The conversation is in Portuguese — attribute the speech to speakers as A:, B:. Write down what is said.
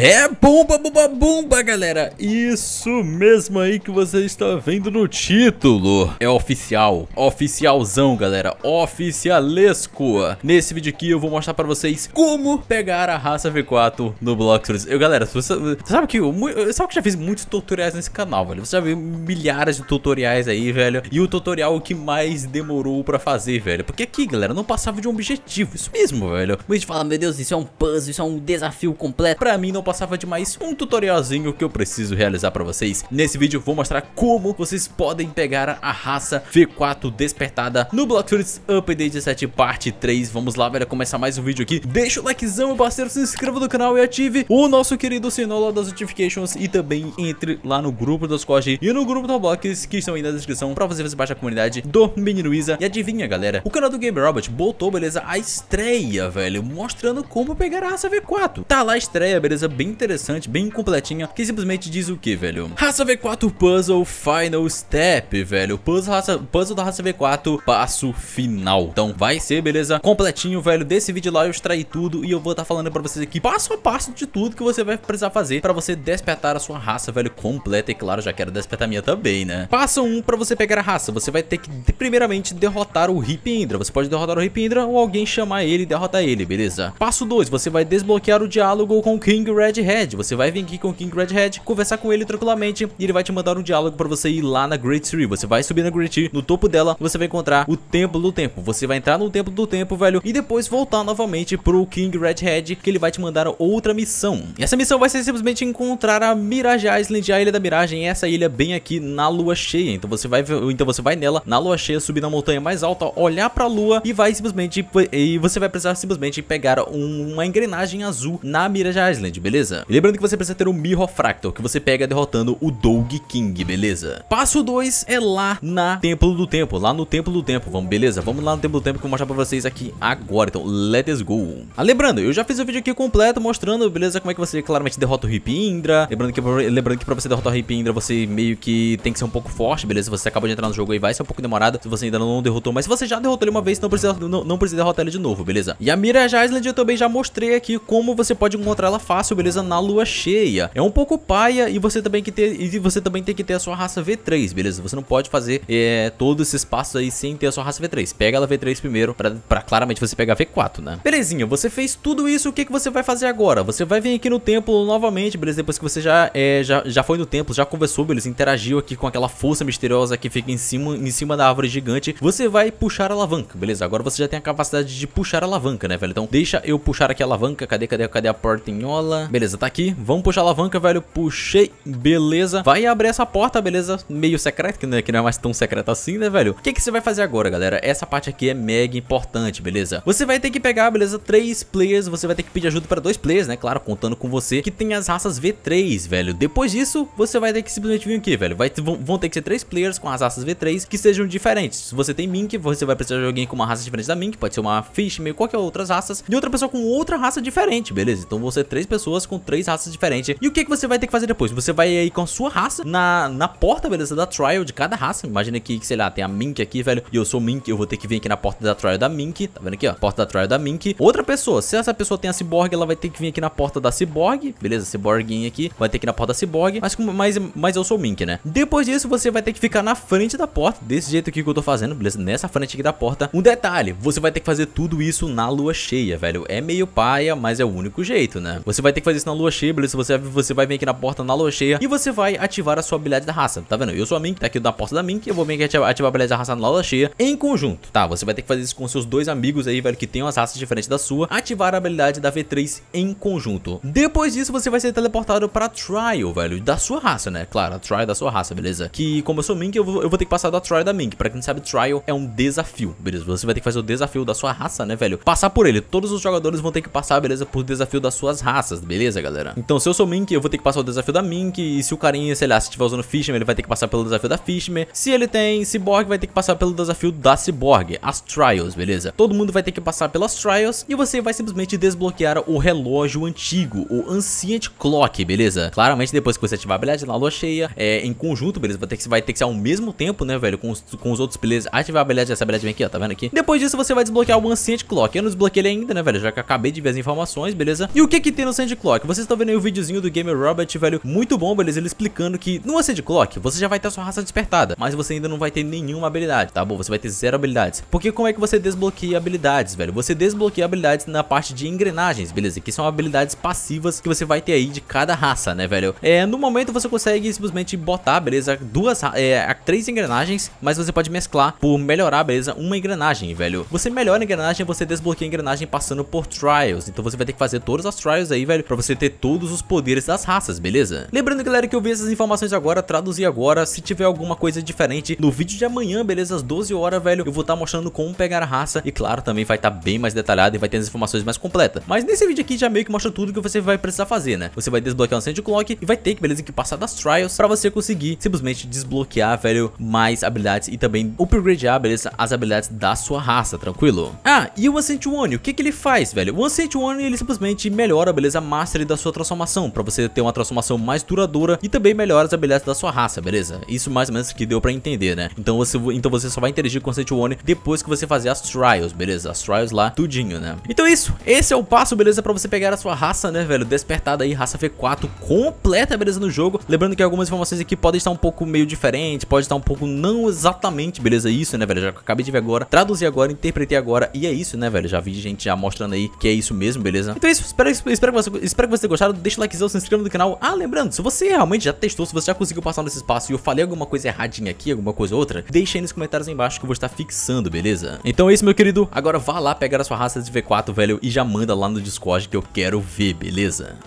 A: É bomba, bomba, bomba, galera! Isso mesmo aí que você está vendo no título. É oficial, oficialzão, galera, oficialesco. Nesse vídeo aqui eu vou mostrar pra vocês como pegar a raça V4 no Bloxers. Eu, galera, você sabe que eu, eu sabe que já fiz muitos tutoriais nesse canal, velho. Você já viu milhares de tutoriais aí, velho. E o tutorial que mais demorou pra fazer, velho. Porque aqui, galera, não passava de um objetivo, isso mesmo, velho. Mas fala, meu Deus, isso é um puzzle, isso é um desafio completo. Pra mim não passava de mais um tutorialzinho que eu preciso realizar pra vocês. Nesse vídeo vou mostrar como vocês podem pegar a raça V4 despertada no Blockfields Update 17 parte 3. Vamos lá, velho, começar mais um vídeo aqui. Deixa o likezão, meu parceiro, se inscreva no canal e ative o nosso querido sinal lá das notificações e também entre lá no grupo do Discord e no grupo do Blocks que estão aí na descrição pra você baixar a da comunidade do Menino E adivinha, galera, o canal do Game Robot botou, beleza, a estreia, velho, mostrando como pegar a raça V4. Tá lá a estreia, beleza, bem interessante, bem completinha, que simplesmente diz o que, velho? Raça V4 Puzzle Final Step, velho. Puzzle, raça, puzzle da raça V4, passo final. Então vai ser, beleza? Completinho, velho, desse vídeo lá eu extraí tudo e eu vou estar tá falando pra vocês aqui passo a passo de tudo que você vai precisar fazer pra você despertar a sua raça, velho, completa. E claro, já quero despertar a minha também, né? Passo 1 um pra você pegar a raça. Você vai ter que, primeiramente, derrotar o Hip Indra. Você pode derrotar o Hip Indra ou alguém chamar ele e derrotar ele, beleza? Passo 2, você vai desbloquear o diálogo com o King Redhead. Você vai vir aqui com o King Redhead, conversar com ele tranquilamente e ele vai te mandar um diálogo para você ir lá na Great Tree. Você vai subir na Great Tree, no topo dela você vai encontrar o Templo do Tempo. Você vai entrar no Templo do Tempo, velho, e depois voltar novamente pro King Redhead, que ele vai te mandar outra missão. E essa missão vai ser simplesmente encontrar a Mirage Island, a Ilha da Miragem, essa ilha é bem aqui na lua cheia. Então você vai, então você vai nela na lua cheia, subir na montanha mais alta, olhar para a lua e vai simplesmente e você vai precisar simplesmente pegar uma engrenagem azul na Mirage Island, beleza? beleza? E lembrando que você precisa ter o um Mirror Fractal, que você pega derrotando o Dog King, beleza? Passo 2 é lá na Templo do Tempo, lá no Templo do Tempo, vamos, beleza? Vamos lá no Templo do Tempo que eu vou mostrar pra vocês aqui agora, então let's go. Ah, lembrando, eu já fiz o vídeo aqui completo mostrando, beleza, como é que você claramente derrota o Ripindra, lembrando que, lembrando que pra você derrotar o Ripindra, você meio que tem que ser um pouco forte, beleza? Você acaba de entrar no jogo e vai ser um pouco demorado, se você ainda não derrotou, mas se você já derrotou ele uma vez, não precisa, não, não precisa derrotar ele de novo, beleza? E a Mira Island eu também já mostrei aqui como você pode encontrar ela fácil, beleza? Na lua cheia. É um pouco paia e você também, que ter, e você também tem que ter a sua raça V3, beleza? Você não pode fazer é, todos esses passos aí sem ter a sua raça V3. Pega ela V3 primeiro pra, pra claramente você pegar V4, né? Belezinha, você fez tudo isso, o que, que você vai fazer agora? Você vai vir aqui no templo novamente, beleza? Depois que você já, é, já, já foi no templo, já conversou, beleza? Interagiu aqui com aquela força misteriosa que fica em cima, em cima da árvore gigante. Você vai puxar a alavanca, beleza? Agora você já tem a capacidade de puxar a alavanca, né, velho? Então deixa eu puxar aqui a alavanca. Cadê, cadê, cadê a portinhola? Beleza, tá aqui. Vamos puxar a alavanca, velho. Puxei. Beleza. Vai abrir essa porta, beleza? Meio secreto, que, né? que não é mais tão secreta assim, né, velho? O que, que você vai fazer agora, galera? Essa parte aqui é mega importante, beleza? Você vai ter que pegar, beleza, três players. Você vai ter que pedir ajuda para dois players, né? Claro, contando com você, que tem as raças V3, velho. Depois disso, você vai ter que simplesmente vir aqui, velho. Vai, vão ter que ser três players com as raças V3 que sejam diferentes. Se você tem Mink, você vai precisar de alguém com uma raça diferente da Mink. Pode ser uma Fish, meio qualquer outras raças. E outra pessoa com outra raça diferente, beleza? Então você é três pessoas pessoas com três raças diferentes. E o que, que você vai ter que fazer depois? Você vai aí com a sua raça na, na porta, beleza, da trial de cada raça. Imagina que, sei lá, tem a Mink aqui, velho, e eu sou Mink, eu vou ter que vir aqui na porta da trial da Mink, tá vendo aqui, ó? Porta da trial da Mink. Outra pessoa, se essa pessoa tem a Cyborg, ela vai ter que vir aqui na porta da Cyborg, beleza? Cyborguinha aqui, vai ter que ir na porta da Cyborg, mas, mas, mas eu sou Mink, né? Depois disso, você vai ter que ficar na frente da porta, desse jeito aqui que eu tô fazendo, beleza? Nessa frente aqui da porta. Um detalhe, você vai ter que fazer tudo isso na lua cheia, velho. É meio paia, mas é o único jeito, né? Você vai ter que fazer isso na lua cheia, beleza? Você, você vai vir aqui na porta na lua cheia e você vai ativar a sua habilidade da raça, tá vendo? Eu sou a Mink, tá aqui da porta da Mink, eu vou vir aqui ativar, ativar a habilidade da raça na lua cheia em conjunto, tá? Você vai ter que fazer isso com seus dois amigos aí, velho, que tem umas raças diferentes da sua, ativar a habilidade da V3 em conjunto. Depois disso, você vai ser teleportado pra Trial, velho, da sua raça, né? Claro, a Trial é da sua raça, beleza? Que como eu sou Mink, eu vou, eu vou ter que passar da Trial da Mink. Pra quem não sabe, Trial é um desafio, beleza? Você vai ter que fazer o desafio da sua raça, né, velho? Passar por ele. Todos os jogadores vão ter que passar, beleza, por desafio das suas raças, beleza? beleza, galera? Então, se eu sou Mink, eu vou ter que passar o desafio da Mink, e se o carinha, sei lá, se estiver usando Fishman, ele vai ter que passar pelo desafio da Fishman. Se ele tem Cyborg, vai ter que passar pelo desafio da Cyborg, as Trials, beleza? Todo mundo vai ter que passar pelas Trials, e você vai simplesmente desbloquear o relógio antigo, o Ancient Clock, beleza? Claramente, depois que você ativar a habilidade na lua cheia, é, em conjunto, beleza? Vai ter que, vai ter que ser ao mesmo tempo, né, velho? Com os, com os outros players, ativar a habilidade dessa habilidade vem aqui, ó, tá vendo aqui? Depois disso, você vai desbloquear o Ancient Clock. Eu não desbloqueei ele ainda, né, velho? Já que acabei de ver as informações, beleza? E o que que tem no Ancient Clock? Clock. Vocês estão vendo aí o videozinho do Gamer Robert, velho, muito bom, beleza? Ele explicando que no Acid Clock você já vai ter a sua raça despertada, mas você ainda não vai ter nenhuma habilidade, tá bom? Você vai ter zero habilidades. Porque como é que você desbloqueia habilidades, velho? Você desbloqueia habilidades na parte de engrenagens, beleza? Que são habilidades passivas que você vai ter aí de cada raça, né, velho? É, no momento você consegue simplesmente botar, beleza, duas, é, três engrenagens, mas você pode mesclar por melhorar, beleza, uma engrenagem, velho. Você melhora a engrenagem, você desbloqueia a engrenagem passando por trials, então você vai ter que fazer todas as trials aí, velho, para você ter todos os poderes das raças, beleza? Lembrando, galera, que eu vi essas informações agora, traduzi agora, se tiver alguma coisa diferente no vídeo de amanhã, beleza? Às 12 horas, velho, eu vou estar tá mostrando como pegar a raça e claro, também vai estar tá bem mais detalhado e vai ter as informações mais completas. Mas nesse vídeo aqui já meio que mostra tudo que você vai precisar fazer, né? Você vai desbloquear o Sand Clock e vai ter que, beleza, que passar das Trials para você conseguir simplesmente desbloquear, velho, mais habilidades e também upgradear, beleza, as habilidades da sua raça, tranquilo? Ah, e o Ancient One, o que que ele faz, velho? O Ancient One, ele simplesmente melhora, beleza, mais mastery da sua transformação, para você ter uma transformação mais duradoura e também melhora as habilidades da sua raça, beleza? Isso mais ou menos que deu para entender, né? Então você, então você só vai interagir com a Setuone depois que você fazer as trials, beleza? As trials lá, tudinho, né? Então é isso, esse é o passo, beleza? Para você pegar a sua raça, né, velho? Despertada aí, raça V4 completa, beleza, no jogo. Lembrando que algumas informações aqui podem estar um pouco meio diferente, pode estar um pouco não exatamente, beleza? Isso, né, velho? Já acabei de ver agora, traduzir agora, interpretei agora e é isso, né, velho? Já vi gente já mostrando aí que é isso mesmo, beleza? Então é isso, espero, espero que você Espero que vocês tenham gostado, deixa o likezão, se inscreva no canal. Ah, lembrando, se você realmente já testou, se você já conseguiu passar nesse espaço e eu falei alguma coisa erradinha aqui, alguma coisa ou outra, deixa aí nos comentários aí embaixo que eu vou estar fixando, beleza? Então é isso, meu querido. Agora vá lá pegar a sua raça de V4, velho, e já manda lá no Discord que eu quero ver, beleza?